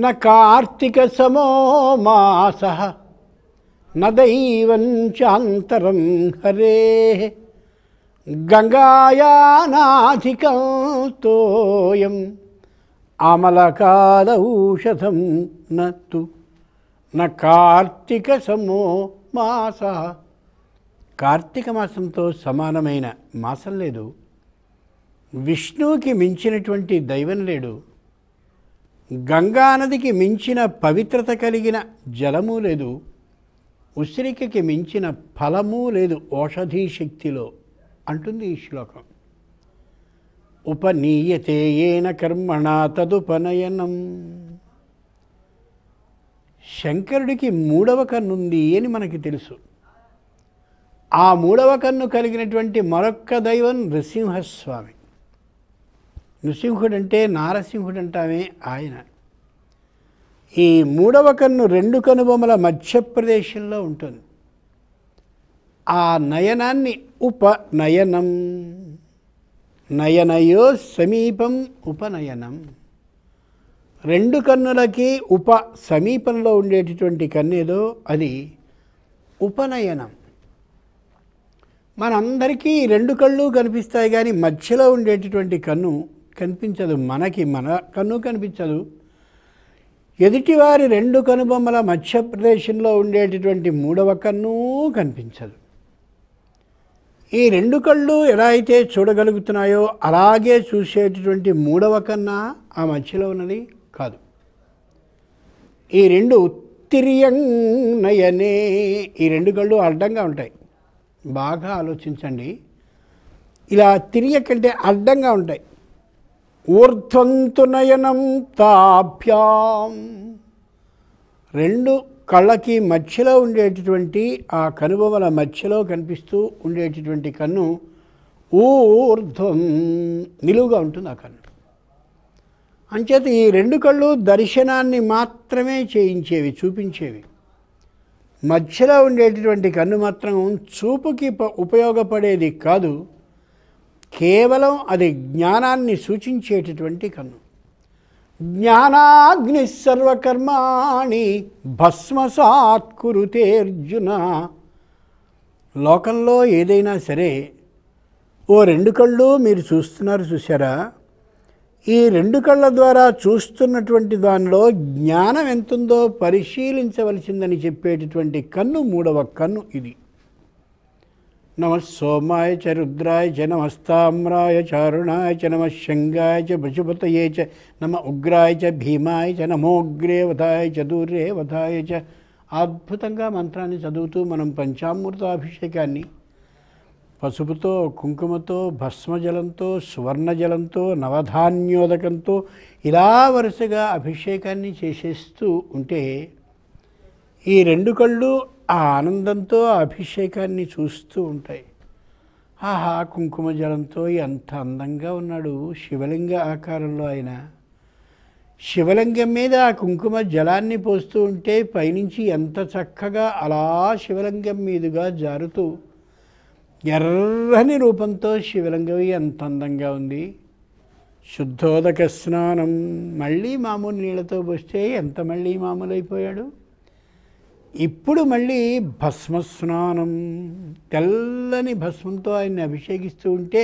न कार्तिकसमो मासः न दैवञ्चान्तरं हरेः गङ्गायानाधिकं तोयम् ఆమలకాదౌషధం నత్తు న కార్తీక సమో మాస కార్తీక మాసంతో సమానమైన మాసం లేదు విష్ణువుకి మించినటువంటి దైవం లేడు గంగానదికి మించిన పవిత్రత కలిగిన జలము లేదు ఉసిరికకి మించిన ఫలము లేదు ఔషధీ శక్తిలో అంటుంది ఈ శ్లోకం ఉపనీయతే ఏన కర్మణ తదుపనయనం శంకరుడికి మూడవ ఉంది అని మనకి తెలుసు ఆ మూడవ కన్ను కలిగినటువంటి మరొక్క దైవం నృసింహస్వామి నృసింహుడంటే నారసింహుడు అంటామే ఆయన ఈ మూడవ కన్ను రెండు కనుబొమ్మల మధ్యప్రదేశంలో ఉంటుంది ఆ నయనాన్ని ఉపనయనం నయనయో సమీపం ఉపనయనం రెండు కన్నులకి ఉప సమీపంలో ఉండేటటువంటి కన్నేదో అది ఉపనయనం మనందరికీ రెండు కళ్ళు కనిపిస్తాయి కానీ మధ్యలో ఉండేటటువంటి కన్ను కనిపించదు మనకి మన కన్ను కనిపించదు ఎదుటివారి రెండు కనుబొమ్మల మధ్య ప్రదేశంలో ఉండేటటువంటి మూడవ కన్ను కనిపించదు ఈ రెండు కళ్ళు ఎలా అయితే చూడగలుగుతున్నాయో అలాగే చూసేటటువంటి మూడవ కన్నా ఆ మధ్యలో ఉన్నది కాదు ఈ రెండు నయనే ఈ రెండు కళ్ళు అడ్డంగా ఉంటాయి బాగా ఆలోచించండి ఇలా తిరియకంటే అడ్డంగా ఉంటాయి ఊర్ధ్వంతునయనం తాభ్యాం రెండు కళ్ళకి మధ్యలో ఉండేటటువంటి ఆ కనుబొమల మధ్యలో కనిపిస్తూ ఉండేటటువంటి కన్ను ఊర్ధ్వం నిలువుగా ఉంటుంది ఆ కన్ను అంచేత ఈ రెండు కళ్ళు దర్శనాన్ని మాత్రమే చేయించేవి చూపించేవి మధ్యలో ఉండేటటువంటి కన్ను మాత్రం చూపుకి ఉపయోగపడేది కాదు కేవలం అది జ్ఞానాన్ని సూచించేటటువంటి కన్ను జ్ఞానాగ్ని సర్వకర్మాణి భస్మసాత్కురుతే అర్జున లోకంలో ఏదైనా సరే ఓ రెండు కళ్ళు మీరు చూస్తున్నారు చూసారా ఈ రెండు కళ్ళ ద్వారా చూస్తున్నటువంటి దానిలో జ్ఞానం ఎంతుందో పరిశీలించవలసిందని చెప్పేటటువంటి కన్ను మూడవ కన్ను ఇది నమ సోమాయ చ రుద్రాయ చ నమస్తామ్రాయ చారుణాయ చ నమ శంగాయ చ पशुपतये च नम उग्राय చ భీమాయ చ వధాయ చ వధాయ చ అద్భుతంగా మంత్రాన్ని చదువుతూ మనం పంచామృతాభిషేకాన్ని పసుపుతో కుంకుమతో భస్మజలంతో సువర్ణజలంతో నవధాన్యోదకంతో ఇలా వరుసగా అభిషేకాన్ని చేసేస్తూ ఉంటే ఈ రెండు కళ్ళు ఆ ఆనందంతో ఆ అభిషేకాన్ని చూస్తూ ఉంటాయి ఆహా కుంకుమ జలంతో ఎంత అందంగా ఉన్నాడు శివలింగ ఆకారంలో ఆయన శివలింగం మీద ఆ కుంకుమ జలాన్ని పోస్తూ ఉంటే పైనుంచి ఎంత చక్కగా అలా శివలింగం మీదుగా జారుతూ ఎర్రని రూపంతో శివలింగం ఎంత అందంగా ఉంది శుద్ధోదక స్నానం మళ్ళీ మామూలు నీళ్ళతో పోస్తే ఎంత మళ్ళీ మామూలు అయిపోయాడు ఇప్పుడు మళ్ళీ భస్మస్నానం తెల్లని భస్మంతో ఆయన్ని అభిషేకిస్తూ ఉంటే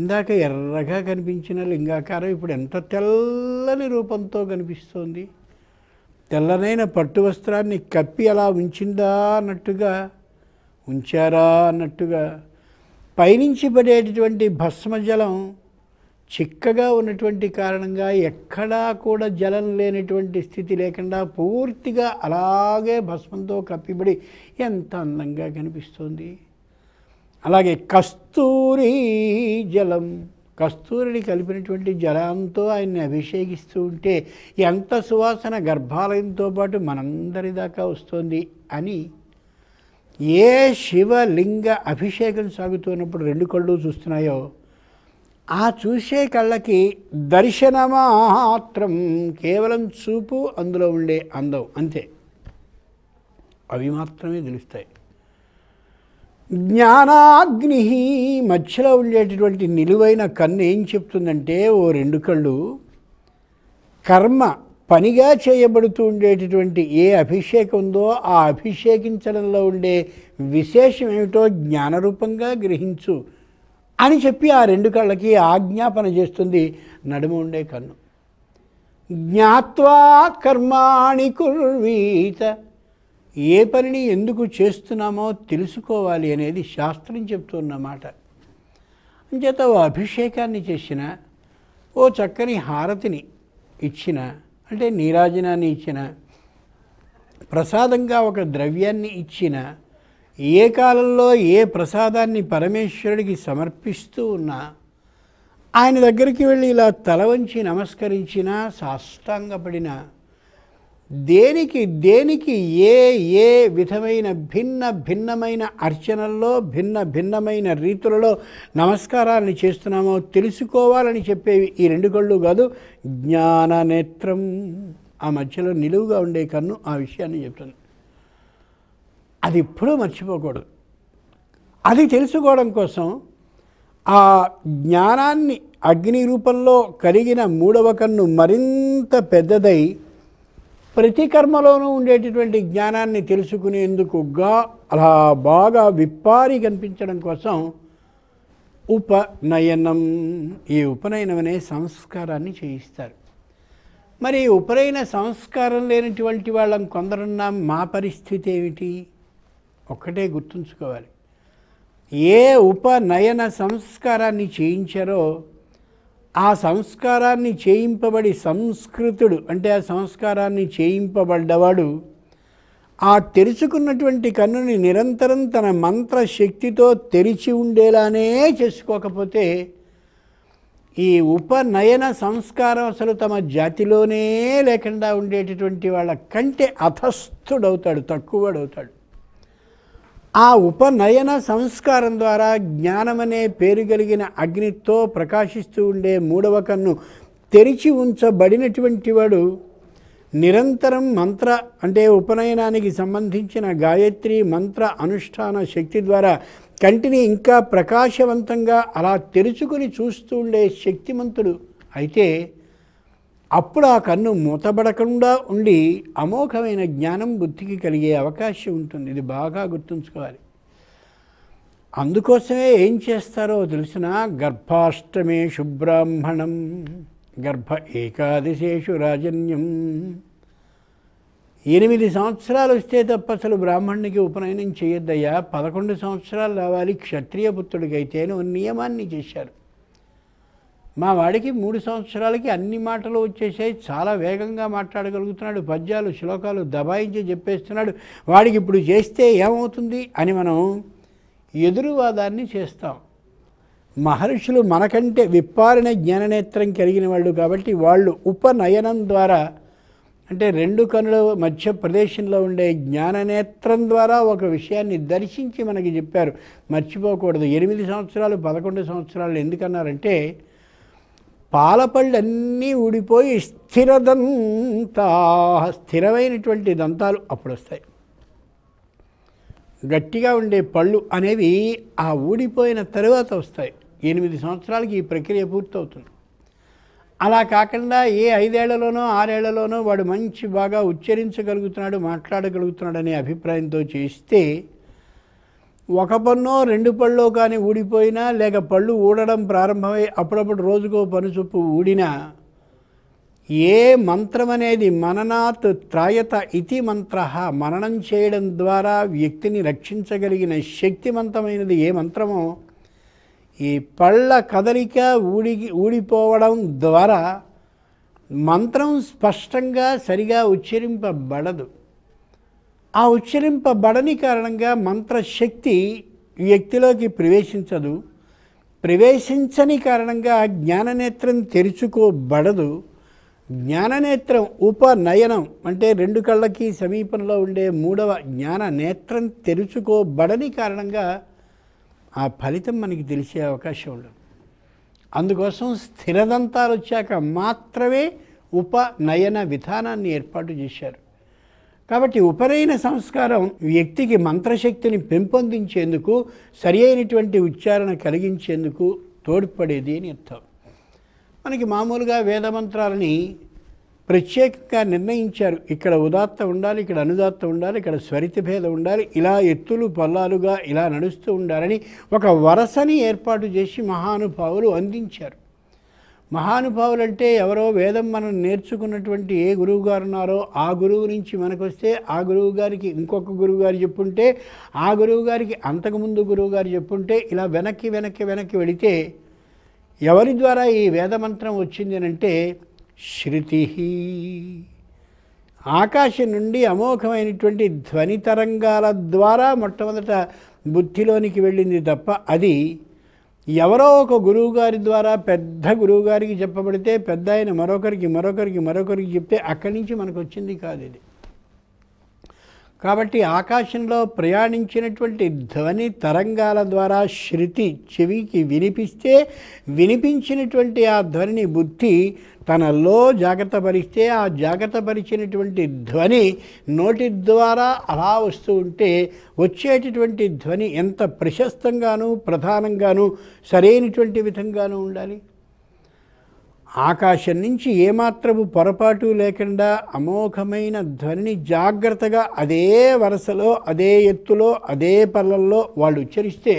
ఇందాక ఎర్రగా కనిపించిన లింగాకారం ఇప్పుడు ఎంత తెల్లని రూపంతో కనిపిస్తోంది తెల్లనైన పట్టు వస్త్రాన్ని కప్పి అలా ఉంచిందా అన్నట్టుగా ఉంచారా అన్నట్టుగా పైనుంచి పడేటటువంటి భస్మజలం చిక్కగా ఉన్నటువంటి కారణంగా ఎక్కడా కూడా జలం లేనటువంటి స్థితి లేకుండా పూర్తిగా అలాగే భస్మంతో కప్పిబడి ఎంత అందంగా కనిపిస్తుంది అలాగే కస్తూరి జలం కస్తూరిని కలిపినటువంటి జలంతో ఆయన్ని అభిషేకిస్తూ ఉంటే ఎంత సువాసన గర్భాలయంతో పాటు మనందరి దాకా వస్తుంది అని ఏ శివలింగ అభిషేకం సాగుతున్నప్పుడు రెండు కళ్ళు చూస్తున్నాయో ఆ చూసే కళ్ళకి మాత్రం కేవలం చూపు అందులో ఉండే అందం అంతే అవి మాత్రమే తెలుస్తాయి జ్ఞానాగ్ని మధ్యలో ఉండేటటువంటి నిలువైన కన్ను ఏం చెప్తుందంటే ఓ రెండు కళ్ళు కర్మ పనిగా చేయబడుతూ ఉండేటటువంటి ఏ అభిషేకం ఉందో ఆ అభిషేకించడంలో ఉండే విశేషం ఏమిటో జ్ఞానరూపంగా గ్రహించు అని చెప్పి ఆ రెండు కళ్ళకి ఆజ్ఞాపన చేస్తుంది నడుము ఉండే కన్ను జ్ఞాత్వా కర్మాణి కుర్వీత ఏ పనిని ఎందుకు చేస్తున్నామో తెలుసుకోవాలి అనేది శాస్త్రం చెప్తున్నమాట అంచేత ఓ అభిషేకాన్ని చేసిన ఓ చక్కని హారతిని ఇచ్చిన అంటే నీరాజనాన్ని ఇచ్చిన ప్రసాదంగా ఒక ద్రవ్యాన్ని ఇచ్చిన ఏ కాలంలో ఏ ప్రసాదాన్ని పరమేశ్వరుడికి సమర్పిస్తూ ఉన్నా ఆయన దగ్గరికి వెళ్ళి ఇలా తల వంచి నమస్కరించినా సాష్టాంగపడిన దేనికి దేనికి ఏ ఏ విధమైన భిన్న భిన్నమైన అర్చనల్లో భిన్న భిన్నమైన రీతులలో నమస్కారాలను చేస్తున్నామో తెలుసుకోవాలని చెప్పేవి ఈ రెండు కళ్ళు కాదు జ్ఞాననేత్రం ఆ మధ్యలో నిలువుగా ఉండే కన్ను ఆ విషయాన్ని చెప్తుంది అది ఎప్పుడూ మర్చిపోకూడదు అది తెలుసుకోవడం కోసం ఆ జ్ఞానాన్ని అగ్ని రూపంలో కలిగిన మూడవ కన్ను మరింత పెద్దదై ప్రతి కర్మలోనూ ఉండేటటువంటి జ్ఞానాన్ని తెలుసుకునేందుకుగా అలా బాగా విప్పారి కనిపించడం కోసం ఉపనయనం ఈ ఉపనయనం అనే సంస్కారాన్ని చేయిస్తారు మరి ఉపనయన సంస్కారం లేనటువంటి వాళ్ళం కొందరున్నాం మా పరిస్థితి ఏమిటి ఒక్కటే గుర్తుంచుకోవాలి ఏ ఉపనయన సంస్కారాన్ని చేయించారో ఆ సంస్కారాన్ని చేయింపబడి సంస్కృతుడు అంటే ఆ సంస్కారాన్ని చేయింపబడ్డవాడు ఆ తెరుచుకున్నటువంటి కన్నుని నిరంతరం తన మంత్రశక్తితో తెరిచి ఉండేలానే చేసుకోకపోతే ఈ ఉపనయన సంస్కారం అసలు తమ జాతిలోనే లేకుండా ఉండేటటువంటి వాళ్ళ కంటే అధస్థుడవుతాడు తక్కువడవుతాడు ఆ ఉపనయన సంస్కారం ద్వారా జ్ఞానమనే పేరు కలిగిన అగ్నితో ప్రకాశిస్తూ ఉండే మూడవ కన్ను తెరిచి ఉంచబడినటువంటి వాడు నిరంతరం మంత్ర అంటే ఉపనయనానికి సంబంధించిన గాయత్రి మంత్ర అనుష్ఠాన శక్తి ద్వారా కంటిని ఇంకా ప్రకాశవంతంగా అలా తెరుచుకుని చూస్తూ ఉండే శక్తిమంతుడు అయితే అప్పుడు ఆ కన్ను మూతబడకుండా ఉండి అమోఘమైన జ్ఞానం బుద్ధికి కలిగే అవకాశం ఉంటుంది ఇది బాగా గుర్తుంచుకోవాలి అందుకోసమే ఏం చేస్తారో తెలిసిన గర్భాష్టమే శుబ్రాహ్మణం గర్భ ఏకాదశేషు రాజన్యం ఎనిమిది సంవత్సరాలు వస్తే తప్ప అసలు బ్రాహ్మణునికి ఉపనయనం చేయొద్దయ్యా పదకొండు సంవత్సరాలు రావాలి క్షత్రియపుత్రుడికి అయితే అని నియమాన్ని చేశారు మా వాడికి మూడు సంవత్సరాలకి అన్ని మాటలు వచ్చేసాయి చాలా వేగంగా మాట్లాడగలుగుతున్నాడు పద్యాలు శ్లోకాలు దబాయించి చెప్పేస్తున్నాడు వాడికి ఇప్పుడు చేస్తే ఏమవుతుంది అని మనం ఎదురువాదాన్ని చేస్తాం మహర్షులు మనకంటే విప్పారిన జ్ఞాననేత్రం కలిగిన వాళ్ళు కాబట్టి వాళ్ళు ఉపనయనం ద్వారా అంటే రెండు కనుల మధ్య ప్రదేశంలో ఉండే జ్ఞాననేత్రం ద్వారా ఒక విషయాన్ని దర్శించి మనకి చెప్పారు మర్చిపోకూడదు ఎనిమిది సంవత్సరాలు పదకొండు సంవత్సరాలు ఎందుకన్నారంటే పాలపళ్ళు అన్నీ ఊడిపోయి దంతా స్థిరమైనటువంటి దంతాలు అప్పుడు వస్తాయి గట్టిగా ఉండే పళ్ళు అనేవి ఆ ఊడిపోయిన తర్వాత వస్తాయి ఎనిమిది సంవత్సరాలకి ఈ ప్రక్రియ పూర్తవుతుంది అలా కాకుండా ఏ ఐదేళ్లలోనో ఆరేళ్లలోనో వాడు మంచి బాగా ఉచ్చరించగలుగుతున్నాడు మాట్లాడగలుగుతున్నాడు అనే అభిప్రాయంతో చేస్తే ఒక పన్నో రెండు పళ్ళో కానీ ఊడిపోయినా లేక పళ్ళు ఊడడం ప్రారంభమై అప్పుడప్పుడు రోజుకో పని చొప్పు ఊడినా ఏ మంత్రం అనేది మననాత్ త్రాయత ఇతి మంత్ర మననం చేయడం ద్వారా వ్యక్తిని రక్షించగలిగిన శక్తివంతమైనది ఏ మంత్రమో ఈ పళ్ళ కదలిక ఊడి ఊడిపోవడం ద్వారా మంత్రం స్పష్టంగా సరిగా ఉచ్చరింపబడదు ఆ ఉచ్చరింపబడని కారణంగా మంత్రశక్తి వ్యక్తిలోకి ప్రవేశించదు ప్రవేశించని కారణంగా జ్ఞాననేత్రం తెరుచుకోబడదు జ్ఞాననేత్రం ఉపనయనం అంటే రెండు కళ్ళకి సమీపంలో ఉండే మూడవ జ్ఞాన నేత్రం తెరుచుకోబడని కారణంగా ఆ ఫలితం మనకి తెలిసే అవకాశం ఉండదు అందుకోసం స్థిరదంతాలు వచ్చాక మాత్రమే ఉపనయన విధానాన్ని ఏర్పాటు చేశారు కాబట్టి ఉపనయన సంస్కారం వ్యక్తికి మంత్రశక్తిని పెంపొందించేందుకు సరి అయినటువంటి ఉచ్చారణ కలిగించేందుకు తోడ్పడేది అని అర్థం మనకి మామూలుగా వేద మంత్రాలని ప్రత్యేకంగా నిర్ణయించారు ఇక్కడ ఉదాత్త ఉండాలి ఇక్కడ అనుదాత్త ఉండాలి ఇక్కడ స్వరితి భేదం ఉండాలి ఇలా ఎత్తులు పల్లాలుగా ఇలా నడుస్తూ ఉండాలని ఒక వరసని ఏర్పాటు చేసి మహానుభావులు అందించారు మహానుభావులు అంటే ఎవరో వేదం మనం నేర్చుకున్నటువంటి ఏ గురువు గారు ఉన్నారో ఆ గురువు నుంచి మనకు వస్తే ఆ గురువు గారికి ఇంకొక గురువు గారు చెప్పుంటే ఆ గురువు గారికి అంతకుముందు గురువు గారు చెప్పుంటే ఇలా వెనక్కి వెనక్కి వెనక్కి వెళితే ఎవరి ద్వారా ఈ వేదమంత్రం వచ్చింది అంటే శృతి ఆకాశం నుండి అమోఘమైనటువంటి ధ్వని తరంగాల ద్వారా మొట్టమొదట బుద్ధిలోనికి వెళ్ళింది తప్ప అది ఎవరో ఒక గురువుగారి ద్వారా పెద్ద గురువుగారికి చెప్పబడితే పెద్ద ఆయన మరొకరికి మరొకరికి మరొకరికి చెప్తే అక్కడి నుంచి మనకు వచ్చింది కాదు ఇది కాబట్టి ఆకాశంలో ప్రయాణించినటువంటి ధ్వని తరంగాల ద్వారా శృతి చెవికి వినిపిస్తే వినిపించినటువంటి ఆ ధ్వనిని బుద్ధి తనలో పరిస్తే ఆ పరిచినటువంటి ధ్వని నోటి ద్వారా అలా వస్తూ ఉంటే వచ్చేటటువంటి ధ్వని ఎంత ప్రశస్తంగానూ ప్రధానంగానూ సరైనటువంటి విధంగానూ ఉండాలి ఆకాశం నుంచి ఏమాత్రము పొరపాటు లేకుండా అమోఘమైన ధ్వనిని జాగ్రత్తగా అదే వరసలో అదే ఎత్తులో అదే పల్లల్లో వాళ్ళు ఉచ్చరిస్తే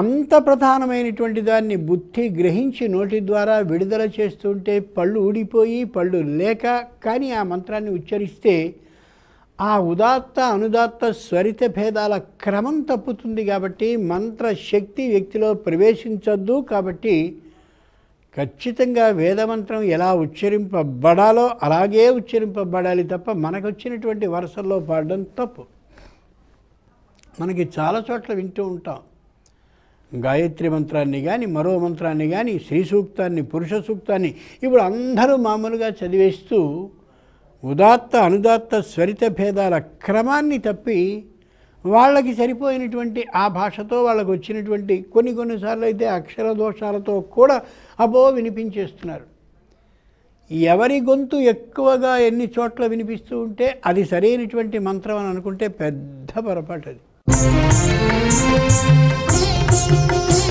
అంత ప్రధానమైనటువంటి దాన్ని బుద్ధి గ్రహించి నోటి ద్వారా విడుదల చేస్తుంటే పళ్ళు ఊడిపోయి పళ్ళు లేక కానీ ఆ మంత్రాన్ని ఉచ్చరిస్తే ఆ ఉదాత్త అనుదాత్త స్వరిత భేదాల క్రమం తప్పుతుంది కాబట్టి మంత్రశక్తి వ్యక్తిలో ప్రవేశించద్దు కాబట్టి ఖచ్చితంగా వేదమంత్రం ఎలా ఉచ్చరింపబడాలో అలాగే ఉచ్చరింపబడాలి తప్ప మనకు వచ్చినటువంటి వరుసల్లో పాడడం తప్పు మనకి చాలా చోట్ల వింటూ ఉంటాం గాయత్రి మంత్రాన్ని కానీ మరో మంత్రాన్ని కానీ శ్రీ సూక్తాన్ని పురుష సూక్తాన్ని ఇప్పుడు అందరూ మామూలుగా చదివేస్తూ ఉదాత్త అనుదాత్త స్వరిత భేదాల క్రమాన్ని తప్పి వాళ్ళకి సరిపోయినటువంటి ఆ భాషతో వాళ్ళకు వచ్చినటువంటి కొన్ని కొన్నిసార్లు అయితే అక్షర దోషాలతో కూడా అబో వినిపించేస్తున్నారు ఎవరి గొంతు ఎక్కువగా ఎన్ని చోట్ల వినిపిస్తూ ఉంటే అది సరైనటువంటి మంత్రం అని అనుకుంటే పెద్ద పొరపాటు అది